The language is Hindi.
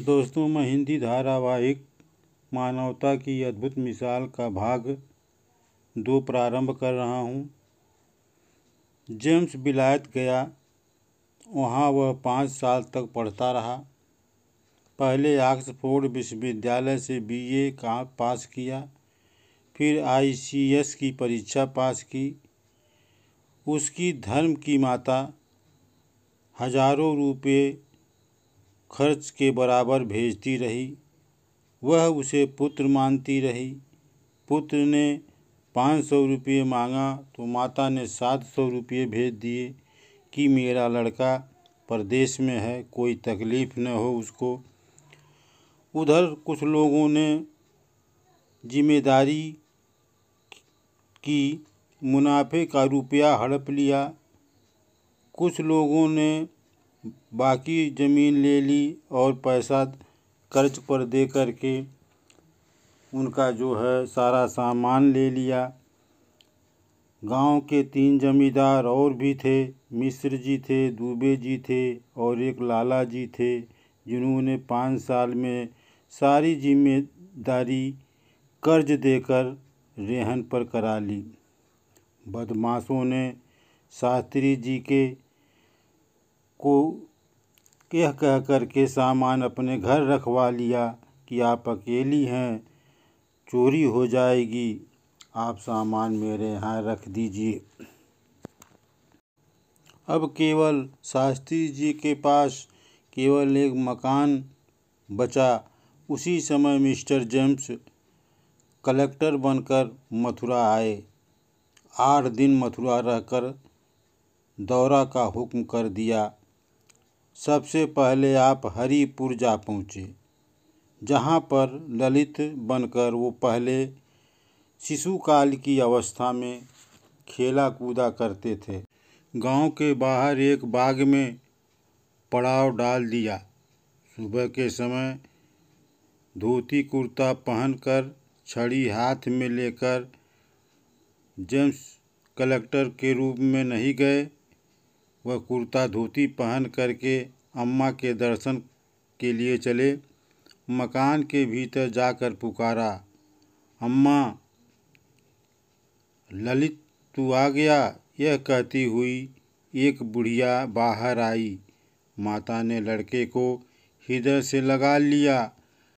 दोस्तों मैं हिंदी धारावाहिक मानवता की अद्भुत मिसाल का भाग दो प्रारंभ कर रहा हूँ जेम्स बिलायत गया वहाँ वह पाँच साल तक पढ़ता रहा पहले ऑक्सफोर्ड विश्वविद्यालय से बीए का पास किया फिर आईसीएस की परीक्षा पास की उसकी धर्म की माता हजारों रुपये खर्च के बराबर भेजती रही वह उसे पुत्र मानती रही पुत्र ने पाँच सौ रुपये मांगा तो माता ने सात सौ रुपये भेज दिए कि मेरा लड़का प्रदेश में है कोई तकलीफ़ न हो उसको उधर कुछ लोगों ने जिम्मेदारी की मुनाफे का रुपया हड़प लिया कुछ लोगों ने बाकी ज़मीन ले ली और पैसा कर्ज पर दे करके उनका जो है सारा सामान ले लिया गांव के तीन जमींदार और भी थे मिश्र जी थे दुबे जी थे और एक लाला जी थे जिन्होंने पाँच साल में सारी जिम्मेदारी कर्ज देकर रेहन पर करा ली बदमाशों ने शास्त्री जी के को कह कह कर के सामान अपने घर रखवा लिया कि आप अकेली हैं चोरी हो जाएगी आप सामान मेरे यहाँ रख दीजिए अब केवल शास्त्री जी के पास केवल एक मकान बचा उसी समय मिस्टर जेम्स कलेक्टर बनकर मथुरा आए आठ दिन मथुरा रहकर दौरा का हुक्म कर दिया सबसे पहले आप जा पहुँचे जहाँ पर ललित बनकर वो पहले शिशुकाल की अवस्था में खेला कूदा करते थे गांव के बाहर एक बाग में पड़ाव डाल दिया सुबह के समय धोती कुर्ता पहनकर छड़ी हाथ में लेकर जेम्स कलेक्टर के रूप में नहीं गए वह कुर्ता धोती पहन करके अम्मा के दर्शन के लिए चले मकान के भीतर जाकर पुकारा अम्मा ललित तू आ गया यह कहती हुई एक बुढ़िया बाहर आई माता ने लड़के को हृदय से लगा लिया